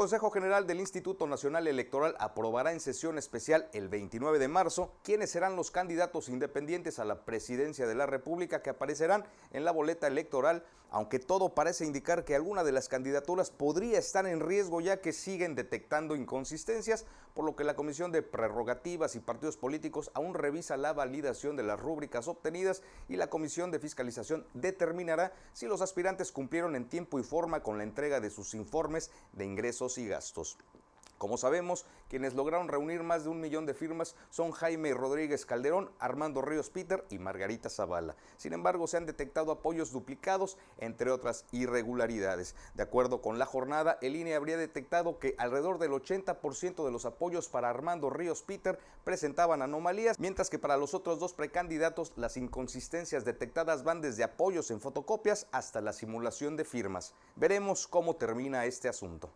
Consejo General del Instituto Nacional Electoral aprobará en sesión especial el 29 de marzo quiénes serán los candidatos independientes a la presidencia de la República que aparecerán en la boleta electoral, aunque todo parece indicar que alguna de las candidaturas podría estar en riesgo ya que siguen detectando inconsistencias, por lo que la Comisión de Prerrogativas y Partidos Políticos aún revisa la validación de las rúbricas obtenidas y la Comisión de Fiscalización determinará si los aspirantes cumplieron en tiempo y forma con la entrega de sus informes de ingresos y gastos. Como sabemos, quienes lograron reunir más de un millón de firmas son Jaime Rodríguez Calderón, Armando Ríos Peter y Margarita Zavala. Sin embargo, se han detectado apoyos duplicados, entre otras irregularidades. De acuerdo con la jornada, el INE habría detectado que alrededor del 80% de los apoyos para Armando Ríos Peter presentaban anomalías, mientras que para los otros dos precandidatos las inconsistencias detectadas van desde apoyos en fotocopias hasta la simulación de firmas. Veremos cómo termina este asunto.